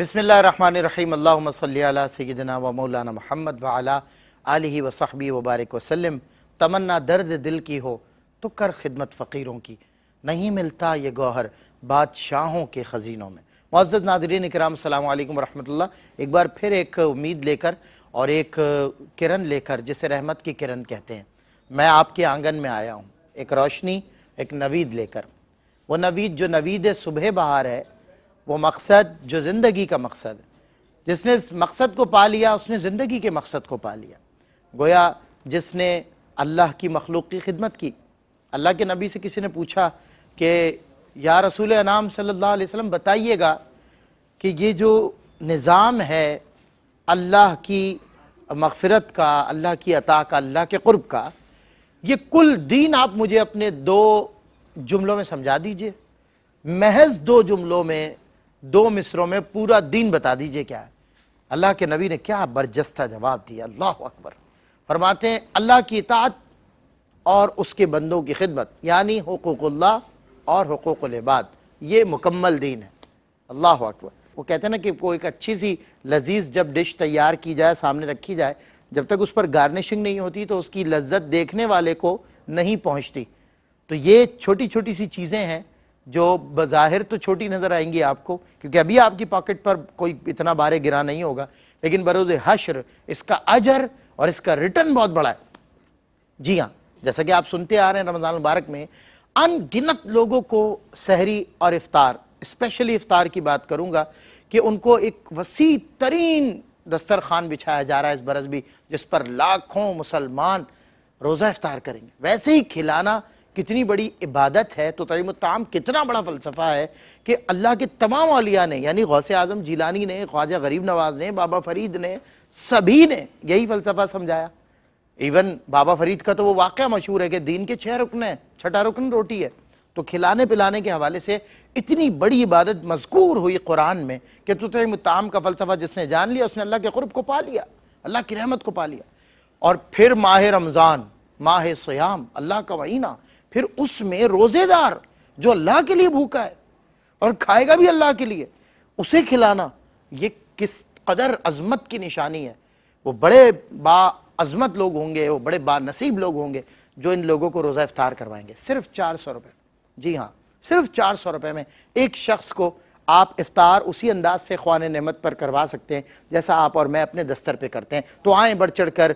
बिसमिल्ल run अल्लाम सल सदना व मौलाना महमद वाला आलि सहबी वबारक वसलम तमन्ना दर्द दिल की हो तो कर खिदमत फ़कीरों की नहीं मिलता ये गौहर बादशाहों के ख़जीनों में मज़द नादरीन कराम अल्लाम वरहमल्ला एक बार फिर एक उम्मीद लेकर और एक किरण लेकर जिसे रहमत की किरण कहते हैं मैं आपके आंगन में आया हूँ एक रोशनी एक नवीद लेकर वो नवीद जो नवीद सुबह बहार है वो मकसद जो ज़िंदगी का मकसद है जिसने इस मकसद को पा लिया उसने ज़िंदगी के मकसद को पा लिया गोया जिसने अल्लाह की मखलूक की खिदमत की अल्लाह के नबी से किसी ने पूछा कि या रसूल अनाम सल्लल्लाहु अलैहि वसल्लम बताइएगा कि ये जो निज़ाम है अल्लाह की मगफ़रत का अल्लाह की अता का अल्लाह के क़ुरब का ये कुल दीन आप मुझे अपने दो जुमलों में समझा दीजिए महज दो जुमलों में दो मिसरों में पूरा दिन बता दीजिए क्या है अल्लाह के नबी ने क्या बरजस्ता जवाब दिया अल्लाह अकबर फरमाते हैं अल्लाह की इतात और उसके बंदों की खिदमत यानी हकूक़ल्ला और हकूक़बाद ये मुकम्मल दीन है अल्लाह अकबर वो कहते हैं ना कि कोई एक अच्छी सी लजीज जब डिश तैयार की जाए सामने रखी जाए जब तक उस पर गार्निशिंग नहीं होती तो उसकी लज्जत देखने वाले को नहीं पहुँचती तो ये छोटी छोटी सी चीज़ें हैं जो बज़ाहिर तो छोटी नज़र आएंगी आपको क्योंकि अभी आपकी पॉकेट पर कोई इतना बारे गिरा नहीं होगा लेकिन बरोज़ हशर इसका अजर और इसका रिटर्न बहुत बड़ा है जी हाँ जैसा कि आप सुनते आ रहे हैं रमज़ान मुबारक में अनगिनत लोगों को सहरी और इफ्तार स्पेशली इफ्तार की बात करूँगा कि उनको एक वसी तरीन दस्तर खान बिछाया जा रहा है इस बरस भी जिस पर लाखों मुसलमान रोज़ा इफ्तार करेंगे वैसे ही खिलाना कितनी बड़ी इबादत है तो तरीम ताम कितना बड़ा फ़लसफ़ा है कि अल्लाह के तमाम अलिया ने यानी गौस आज़म जीलानी ने ख्वाजा गरीब नवाज ने बाबा फरीद ने सभी ने यही फ़लसफ़ा समझाया इवन बाबा फरीद का तो वो वाक़ मशहूर है कि दीन के छः रुकन हैं छठा रुकन रोटी है तो खिलाने पिलाने के हवाले से इतनी बड़ी इबादत मजकूर हुई कुरान में कि तो तरीम ताम का फ़लसफ़ा जिसने जान लिया उसने अल्लाह के क़ुरब को पा लिया अल्लाह की रहमत को पा लिया और फिर माह रमज़ान माह सयाम अल्लाह का वहीना फिर उसमें रोज़ेदार जो अल्लाह के लिए भूखा है और खाएगा भी अल्लाह के लिए उसे खिलाना ये किस कदर अजमत की निशानी है वो बड़े बा अजमत लोग होंगे वो बड़े बानसीब लोग होंगे जो इन लोगों को रोज़ा इफ्तार करवाएंगे सिर्फ चार सौ रुपये जी हाँ सिर्फ चार सौ रुपये में एक शख्स को आप इफ्तार उसी अंदाज से ख्वान नमत पर करवा सकते हैं जैसा आप और मैं अपने दस्तर पर करते हैं तो आएँ बढ़ चढ़ कर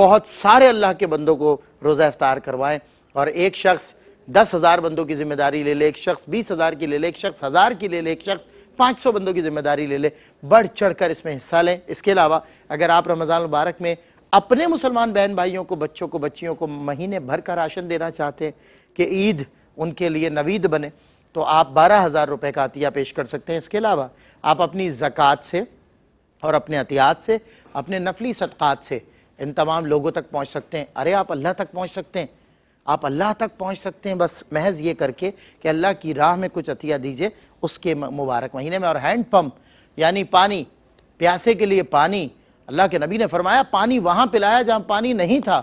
बहुत सारे अल्लाह के बंदों को रोज़ा इफ्तार करवाएँ और एक शख्स दस हज़ार बंदों की जिम्मेदारी ले ले एक शख्स बीस हज़ार की ले ले एक शख्स हज़ार की ले ले एक शख्स पाँच सौ बंदों की जिम्मेदारी ले ले बढ़ चढ़ कर इसमें हिस्सा लें इसके अलावा अगर आप रमज़ान मुबारक में अपने मुसलमान बहन भाइयों को बच्चों को बच्चियों को महीने भर का राशन देना चाहते हैं कि ईद उनके लिए नवीद बने तो आप बारह हज़ार रुपये का अतिया पेश कर सकते हैं इसके अलावा आप अपनी ज़क़़त से और अपने अतियात से अपने नफली सदक़ात से इन तमाम लोगों तक पहुँच सकते हैं अरे आप अल्लाह तक पहुँच सकते हैं आप अल्लाह तक पहुंच सकते हैं बस महज ये करके कि अल्लाह की राह में कुछ अतिया दीजिए उसके मुबारक महीने में और हैंड पंप यानी पानी प्यासे के लिए पानी अल्लाह के नबी ने फरमाया पानी वहाँ पिलाया जहाँ पानी नहीं था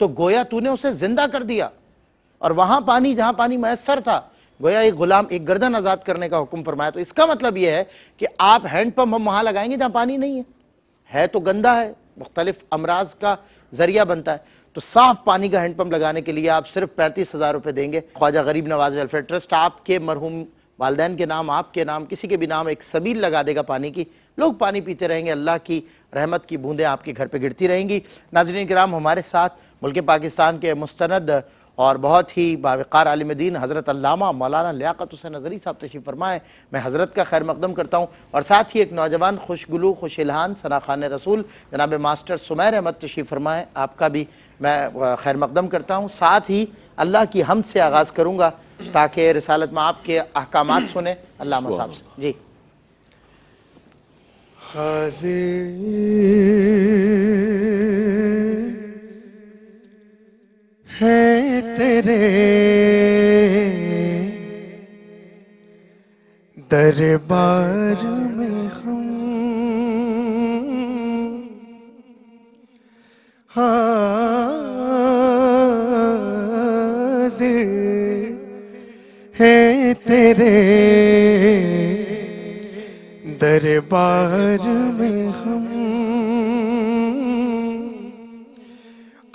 तो गोया तूने उसे ज़िंदा कर दिया और वहाँ पानी जहाँ पानी मैसर था गोया एक गुलाम एक गर्दन आज़ाद करने का हुक्म फरमाया तो इसका मतलब यह है कि आप हैंड हम वहाँ लगाएंगे जहाँ पानी नहीं है है तो गंदा है मुख्तलिफ अमराज का ज़रिया बनता है तो साफ पानी का हैंडपम्प लगाने के लिए आप सिर्फ पैंतीस हज़ार रुपए देंगे ख्वाजा गरीब नवाज वेलफेयर ट्रस्ट आपके मरहूम वालदेन के नाम आपके नाम किसी के भी नाम एक सबील लगा देगा पानी की लोग पानी पीते रहेंगे अल्लाह की रहमत की बूंदें आपके घर पर गिरती रहेंगी नाजरीन कराम हमारे साथ मुल्क पाकिस्तान के मुस्तंद और बहुत ही बाविकार आलम दीन हज़रत अल्लामा मौलाना लियाकत हुसैन नज़री साहब तशीफ़ फरमाएँ मैं हज़रत का खैर मकदम करता हूँ और साथ ही एक नौजवान खुशगुलू खुशलहान सना खान रसूल जनाब मास्टर सुमैर अहमद तशीफ़ फरमाएँ आपका भी मैं खैर मकदम करता हूँ साथ ही अल्लाह की हम से आगाज़ करूँगा ताकि रसालत में आपके अहकाम सुने अल्लाह साहब से जी हाजिर है तेरे दरबार में हम हाजिर है तेरे दरबार में हम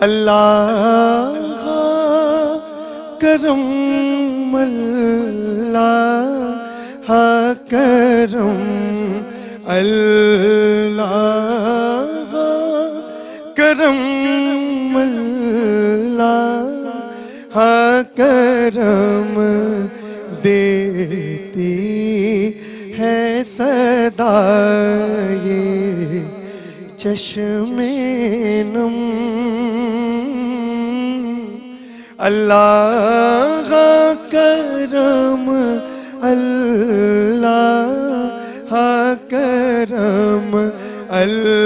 अल्लाह करम मल्ला हा करम अल्लाह करम मल्ला हा करम देती है सदा ये चश्मे नम अल्लाह करम अल्लाह करम अल्लाह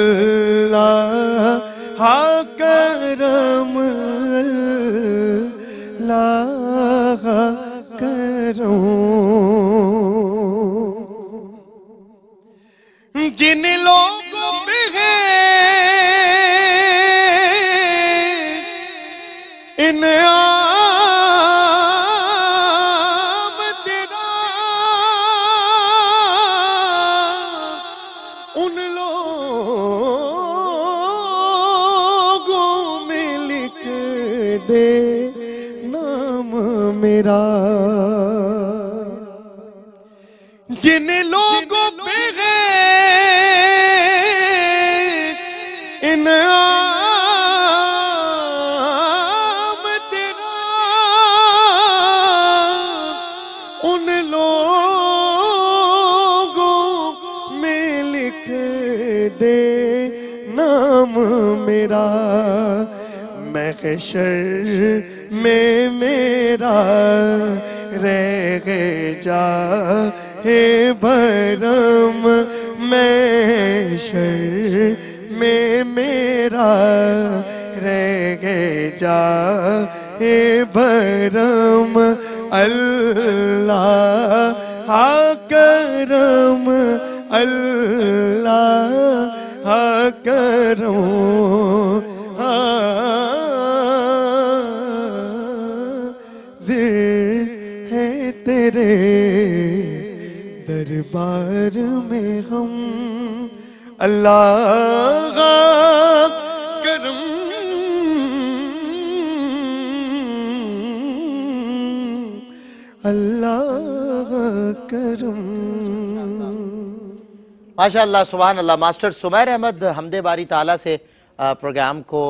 नाम मेरा जिन लोगों पे है इन उन लोगों में लिख दे नाम मेरा महशर में मेरा रह जा हे भरम महशर में मेरा रह जा हे भरम अल्लाह हा करम अल्लाह हा करूँ बार में हम अल्लाह करम अल्लाह करम माशा सुबहान अल्लाह मास्टर सुमैर अहमद हमदे बारी ताला से प्रोग्राम को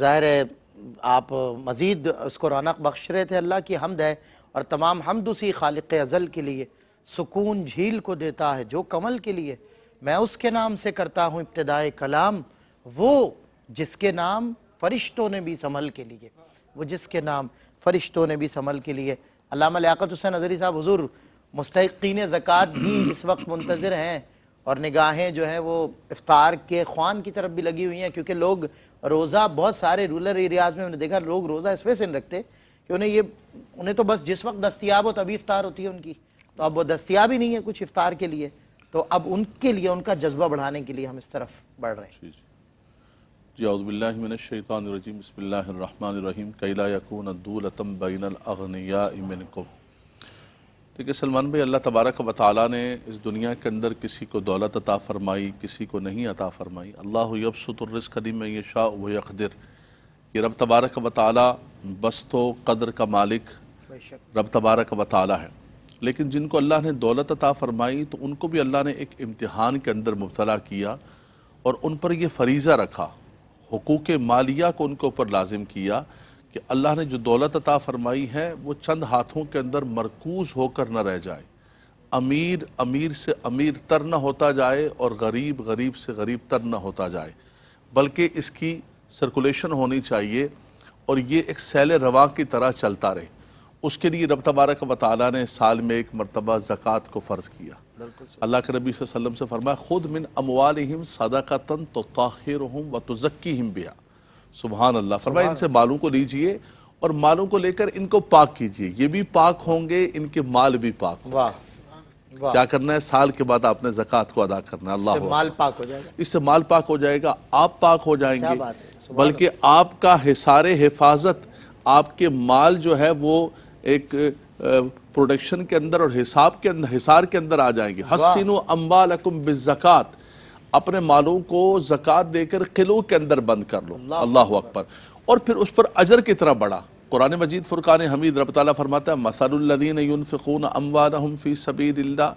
ज़ाहिर आप मज़ीद उसको रौनक बख्श रहे थे अल्लाह की हमद है और तमाम हमदूसी खालिक अज़ल के लिए सुकून झील को देता है जो कमल के लिए मैं उसके नाम से करता हूँ इब्तदाई कलाम वो जिसके नाम फरिश्तों ने भी संभल के लिए वो जिसके नाम फरिश्तों ने भी संभल के लिए अलामा लियाकत हुसैन नजरी साहब हजूर मुस्तकिन ज़क़़त भी इस वक्त मुंतज़र हैं और निगाहें जो हैं वो इफ्तार के ख्वान की तरफ भी लगी हुई हैं क्योंकि लोग रोज़ा बहुत सारे रूरल एरियाज़ में उन्हें देखा लोग रोज़ा इस वजह से नहीं रखते कि उन्हें ये उन्हें तो बस जिस वक्त दस्तियाब हो तभी इफ्तार होती है उनकी तो अब वो दस्तियाब ही नहीं है कुछ इफ्तार के लिए तो अब उनके लिए उनका जज्बा बढ़ाने के लिए हम इस तरफ बढ़ रहे हैं जी बसमीम कैला यकून अदूलतम बैनगनियामिनकुम देखिए सलमान भाई अल्लाह तबारक व ताली ने इस दुनिया के अंदर किसी को दौलत अता फ़रमाई किसी को नहीं अता फ़रमाई अल्लाह यबसतरस ये शाह व ये रब तबारक व ताली बस तो कदर का मालिक रब तबारक व ताली है लेकिन जिनको अल्लाह ने दौलत अता फरमाई तो उनको भी अल्लाह ने एक इम्तहान के अंदर मुबतला किया और उन पर यह फरीज़ा रखा हकूक़ मालिया को उनके ऊपर लाजिम किया कि अल्लाह ने जो दौलत अता फरमाई है वो चंद हाथों के अंदर मरकूज़ होकर न रह जाए अमीर अमीर से अमीर तर न होता जाए और गरीब गरीब से गरीब तर न होता जाए बल्कि इसकी सर्कुलेशन होनी चाहिए और ये एक सैल रवा की तरह चलता रहे उसके लिए रब तबारक वाली ने साल में एक मरतबा ज़क़़त को फ़र्ज़ किया अल्लाह के नबी वसम से फरमाया ख़ुद मिन अमवाल हिम सदा का तन तो ताहिर हम व तो ज़क्की हिम बिया सुबहान अल्लाह फरमाया इनसे मालों को लीजिए और मालों को लेकर इनको पाक कीजिए ये भी पाक होंगे इनके माल भी पाक होंगे क्या करना है साल के बाद आपने जक़ात को अदा करना है अल्लाह माल पाक हो जाएगा इससे माल पाक हो जाएगा आप पाक हो जाएंगे बल्कि आपका हिसार हिफाजत आपके माल जो है वो एक प्रोडक्शन के अंदर और हिसाब के अंदर हिसार के अंदर आ जाएंगे हसिन अम्बालकुम बिजक़ात अपने मालों को जक़ात देकर किलों के अंदर बंद कर लो अल्लाह अकबर और फिर उस पर अजर कितना बड़ा कुरान मजीद फ़ुरक़ान हमीद रब ताली फरमाता है मसलुल्लिन यूनफ़िकून अम्वालहम फ़ी सबीदिल्ला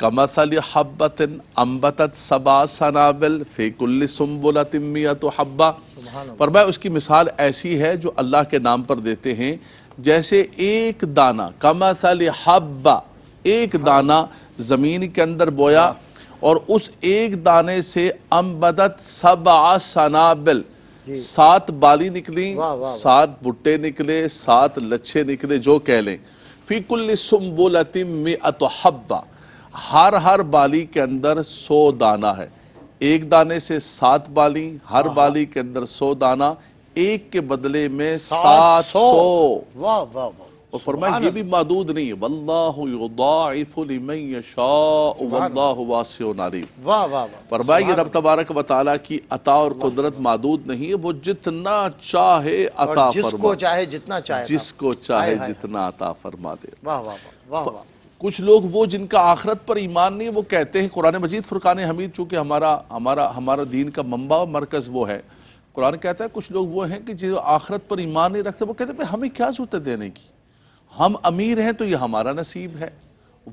कमसल हब्बत अम्बत सबा सनाबिल फ़ेकुल्ल सुम्बुलतिमियत हब्बा फरमाया उसकी मिसाल ऐसी है जो अल्लाह के नाम पर देते हैं जैसे एक दाना कमसल हब्बा एक हाँ। दाना ज़मीन के अंदर बोया हाँ। और उस एक दाने से अम्बदत सब आसनाबिल सात बाली निकली सात भुट्टे निकले सात लच्छे निकले जो कह लें फ़ीकुल्ल सुम्बुलतिम में हर हर बाली के अंदर सौ दाना है एक दाने से सात बाली हर हाँ, बाली के अंदर सौ दाना एक के बदले में सात सौ वाह और ये भी मादूद नहीं है फरमाए रब तबारक वाली की अता और कुदरत मादूद नहीं है वो जितना चाहे अता जिसको चाहे जितना चाहे जिसको चाहे जितना अता फरमा दे कुछ लोग वो जिनका आखरत पर ईमान नहीं वो कहते हैं कुरान मजीद फुरकान हमीद चूंकि हमारा हमारा हमारा दीन का मंबा मरकज वो है कुरान कहता है कुछ लोग वो हैं कि जो आखरत पर ईमान नहीं रखते वो कहते भाई हमें क्या जरूरत है देने की हम अमीर हैं तो ये हमारा नसीब है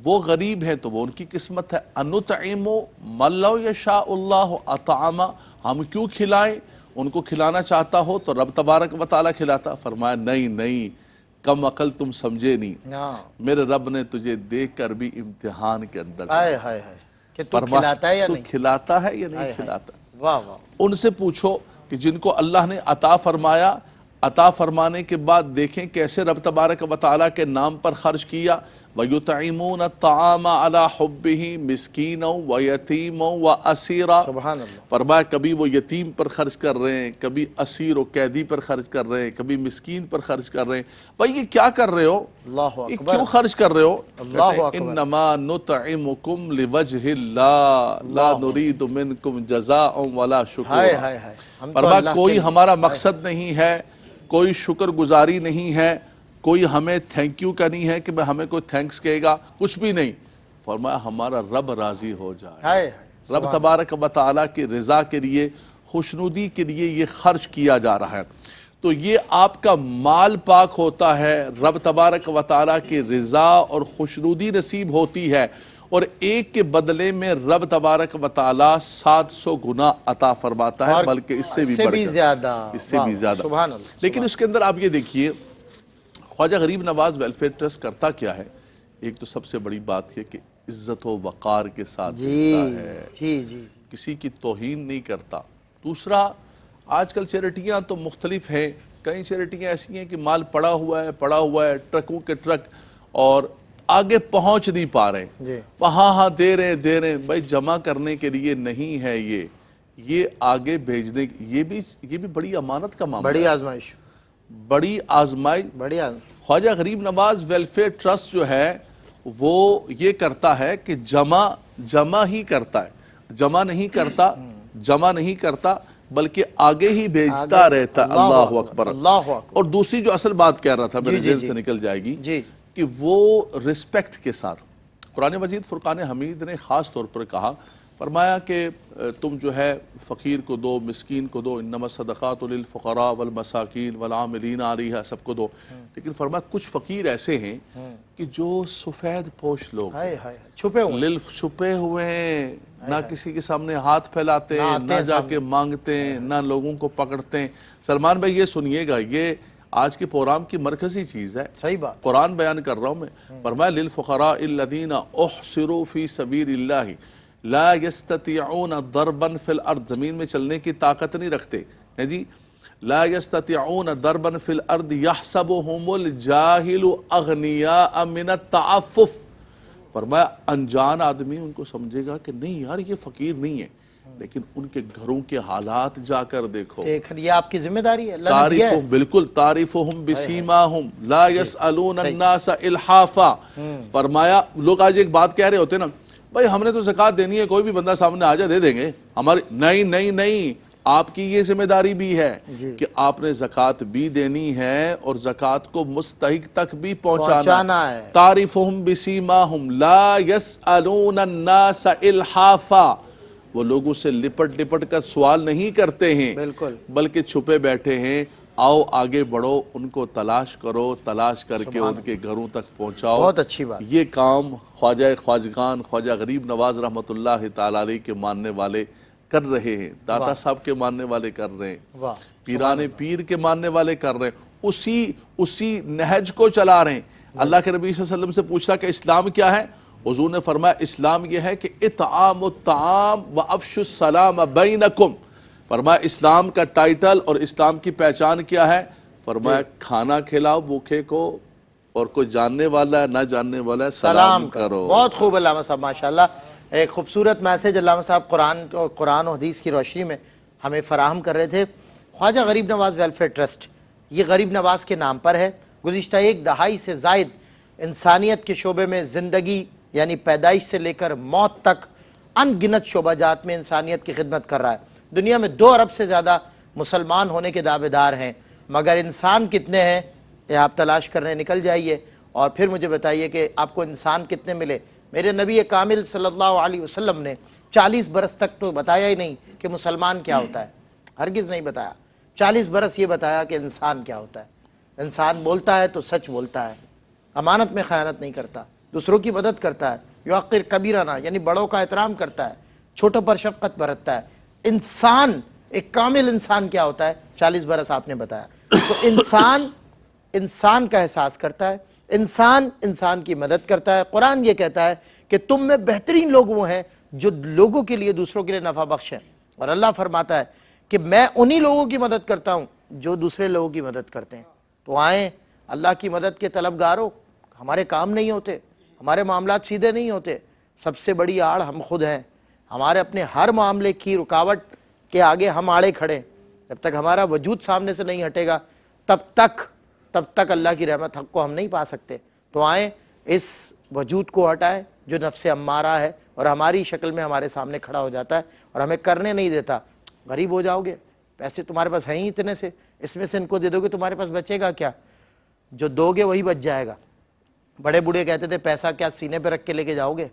वो गरीब हैं तो वो उनकी किस्मत है अनुतमो मल्लो या शाह अतामा हम क्यों खिलाएं उनको खिलाना चाहता हो तो रब तबारक वाला खिलाता फरमाया नहीं नहीं कम अकल तुम समझे नहीं मेरे रब ने तुझे देख कर भी इम्तिहान के अंदर आए, आए, आए, कि खिलाता है या नहीं खिलाता है या नहीं खिलाता वाह वाह उनसे पूछो कि जिनको अल्लाह ने अता फरमाया अता फरमाने के बाद देखें कैसे रब तबारक व ताली के नाम पर ख़र्च किया वयुतमून कभी वो यतीम पर खर्च कर रहे हैं कभी असीर पर खर्च कर रहे हैं कभी मिसकीन पर खर्च कर रहे हैं भाई ये क्या कर रहे हो खर्च कर रहे हो इन कुम जजा वला शुक्र फरमा कोई हमारा मकसद नहीं है कोई शुक्रगुजारी नहीं है कोई हमें थैंक यू का नहीं है कि भाई हमें कोई थैंक्स कहेगा कुछ भी नहीं फरमाया हमारा रब राजी हो जाए रब तबारक वाली की रज़ा के लिए खुशनुदी के लिए ये खर्च किया जा रहा है तो ये आपका माल पाक होता है रब तबारक वाली की रज़ा और खुशनुदी नसीब होती है और एक के बदले में रब तबारक वाली सात सौ गुना अता फरमाता है बल्कि इससे भी ज्यादा इससे भी ज्यादा लेकिन उसके अंदर आप ये देखिए ख्वाजा गरीब नवाज वेलफेयर ट्रस्ट करता क्या है एक तो सबसे बड़ी बात यह कि इज्जत व वक़ार के साथ जी, है जी, जी, किसी की तोहन नहीं करता दूसरा आजकल चैरिटियाँ तो मुख्तलिफ हैं कई चैरिटियाँ ऐसी हैं कि माल पड़ा हुआ है पड़ा हुआ है ट्रकों के ट्रक और आगे पहुंच नहीं पा रहे हैं हाँ हाँ दे रहे दे रहे भाई जमा करने के लिए नहीं है ये ये आगे भेजने ये भी ये भी बड़ी अमानत का मामला बड़ी आजमाइश बड़ी आजमाई बड़ी ख्वाजा गरीब नवाज वेलफेयर ट्रस्ट जो है वो ये करता है कि जमा जमा ही करता है जमा नहीं करता जमा नहीं करता बल्कि आगे ही भेजता आगे, रहता अल्लाह अकबर अल्लाह और दूसरी जो असल बात कह रहा था मेरे जेल से निकल जाएगी कि वो रिस्पेक्ट के साथ कुरान मजीद फुरकान हमीद ने खास तौर पर कहा फरमाया कि तुम जो है फ़कीर को दो मस्किन को दो इनमा सदक़ातलफ़रा वलमसाकिन वलामिलीन आलिया सबको दो हम्म। लेकिन फरमाया कुछ फ़कीर ऐसे हैं हम्म। कि जो सफ़ेद पोश लोग छुपे हुए छुपे हुए हैं ना किसी के सामने हाथ फैलाते हैं ना जाके मांगते हैं ना लोगों को पकड़ते हैं सलमान भाई ये सुनिएगा ये आज के प्रोग्राम की मरकजी चीज़ है सही बात कुरान बयान कर रहा हूँ मैं हम्म। फरमाया लिल फ़रा ओह सिरो फ़ी ला यस्ततियान दरबन फिल अर्द ज़मीन में चलने की ताकत नहीं रखते है जी ला यस्ततियान दरबन फिल अर्द यह सब होमुल जाहिल अगनिया अमिन ताफ़ फरमाया अनजान आदमी उनको समझेगा कि नहीं यार ये फ़कीर नहीं है लेकिन उनके घरों के हालात जाकर देखो देख ये आपकी जिम्मेदारी है तारीफ बिल्कुल तारीफ हम बसीमा हम ला यस अलून हम्म। फरमाया लोग आज एक बात कह रहे होते ना भाई हमने तो जक़ात देनी है कोई भी बंदा सामने आ जाए दे देंगे हमारी नहीं नहीं नहीं आपकी ये जिम्मेदारी भी है कि आपने जक़ात भी देनी है और जक़ात को मुस्तक तक भी पहुंचाना, पहुंचाना है तारीफ हम बिसीमा वो लोगों से लिपट लिपट कर सवाल नहीं करते हैं बल्कि छुपे बैठे हैं आओ आगे बढ़ो उनको तलाश करो तलाश करके उनके घरों तक पहुंचाओ बहुत अच्छी बात ये काम ख्वाजा ख्वाजगान ख्वाजा गरीब नवाज रहमत के मानने वाले कर रहे हैं दाता साहब के मानने वाले कर रहे हैं पीराने पीर के मानने वाले कर रहे हैं उसी उसी नहज को चला रहे हैं अल्लाह के नबी वसल्लम से पूछा कि इस्लाम क्या है हजू ने फरमाया इस्लाम यह है कि इतम व अफशुसलाम बैनकुम फरमाया इस्लाम का टाइटल और इस्लाम की पहचान क्या है फरमाया खाना खिलाओ भूखे को और कोई जानने वाला है ना जानने वाला है सलाम करो बहुत खूब अलामा साहब माशाल्लाह एक खूबसूरत मैसेज अलामा साहब कुरान और कुरान और हदीस की रोशनी में हमें फराहम कर रहे थे ख्वाजा गरीब नवाज वेलफेयर ट्रस्ट ये गरीब नवाज के नाम पर है गुज्त एक दहाई से जायद इंसानियत के शोबे में ज़िंदगी यानी पैदाइश से लेकर मौत तक अनगिनत शोबाजात में इंसानियत की खिदमत कर रहा है दुनिया में दो अरब से ज़्यादा मुसलमान होने के दावेदार हैं मगर इंसान कितने हैं ये आप तलाश करने निकल जाइए और फिर मुझे बताइए कि आपको इंसान कितने मिले मेरे नबी कामिल सल्लल्लाहु अलैहि वसल्लम ने 40 बरस तक तो बताया ही नहीं कि मुसलमान क्या होता है हरगिज़ नहीं बताया चालीस बरस ये बताया कि इंसान क्या होता है इंसान बोलता है तो सच बोलता है अमानत में ख़यानत नहीं करता दूसरों की मदद करता है युकर कबीराना यानी बड़ों का एहतराम करता है छोटों पर शफकत बरतता है इंसान एक कामिल इंसान क्या होता है चालीस बरस आपने बताया तो इंसान इंसान का एहसास करता है इंसान इंसान की मदद करता है कुरान ये कहता है कि तुम में बेहतरीन लोग वो हैं जो लोगों के लिए दूसरों के लिए नफा बख्श हैं और अल्लाह फरमाता है कि मैं उन्हीं लोगों की मदद करता हूँ जो दूसरे लोगों की मदद करते हैं तो आए अल्लाह की मदद के गारो हमारे काम नहीं होते हमारे मामला सीधे नहीं होते सबसे बड़ी आड़ हम खुद हैं हमारे अपने हर मामले की रुकावट के आगे हम आड़े खड़े जब तक हमारा वजूद सामने से नहीं हटेगा तब तक तब तक अल्लाह की रहमत हक को हम नहीं पा सकते तो आए इस वजूद को हटाएं जो नफ्स अम्मारा है और हमारी शक्ल में हमारे सामने खड़ा हो जाता है और हमें करने नहीं देता गरीब हो जाओगे पैसे तुम्हारे पास हैं ही इतने से इसमें से इनको दे दोगे तुम्हारे पास बचेगा क्या जो दोगे वही बच जाएगा बड़े बूढ़े कहते थे पैसा क्या सीने पर रख के लेके जाओगे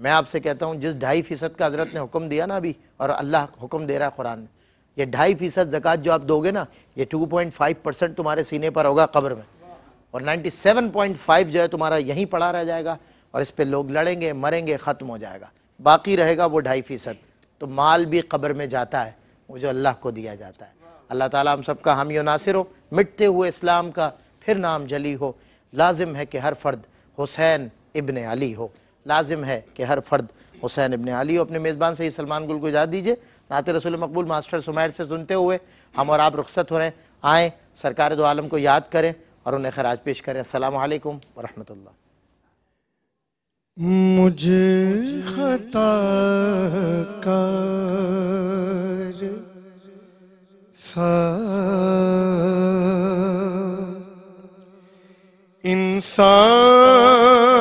मैं आपसे कहता हूँ जिस ढाई फ़ीसद का हज़रत ने हुक्म दिया ना अभी और अल्लाह हुक्म दे रहा है कुरान में ये ढाई फ़ीसद जक़ात जो आप दोगे ना ये टू पॉइंट फाइव परसेंट तुम्हारे सीने पर होगा कब्र में और नाइन्टी सेवन पॉइंट फाइव जो है तुम्हारा यहीं पड़ा रह जाएगा और इस पर लोग लड़ेंगे मरेंगे ख़त्म हो जाएगा बाकी रहेगा वो ढाई फ़ीसद तो माल भी कब्र में जाता है वो जो अल्लाह को दिया जाता है अल्लाह ताला हम सब का हामी नासिर हो मिटते हुए इस्लाम का फिर नाम जली हो लाजिम है कि हर फ़र्द हुसैन इबन अली हो लाजिम है कि हर फर्द हुसैन इबन अली अपने मेज़बान से ही सलमान गुल को इजाज़त दीजिए नात रसूल मकबूल मास्टर सुमैर से सुनते हुए हम और आप रुख्सत हो रहे हैं आएँ सरकार दो आलम को याद करें और उन्हें खराज पेश करें असलकम वरहमल मुझे खता इंसान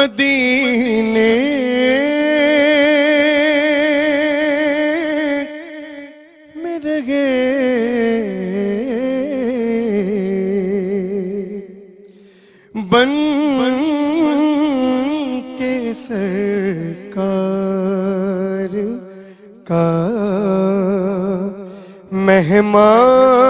मदीने बन के सरकार का मेहमान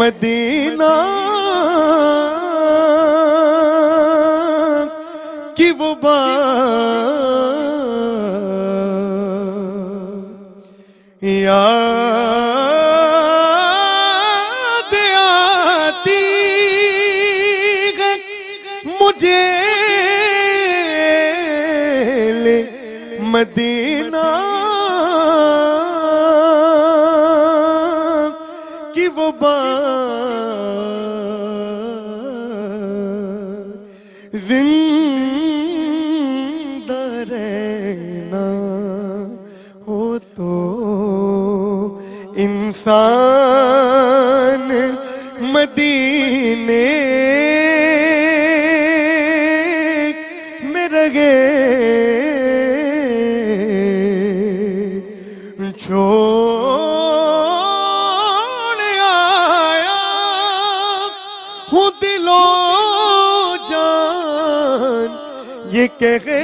मदीन इंसान मदीने में रगे छोड़ आया हूँ दिलो जान ये कह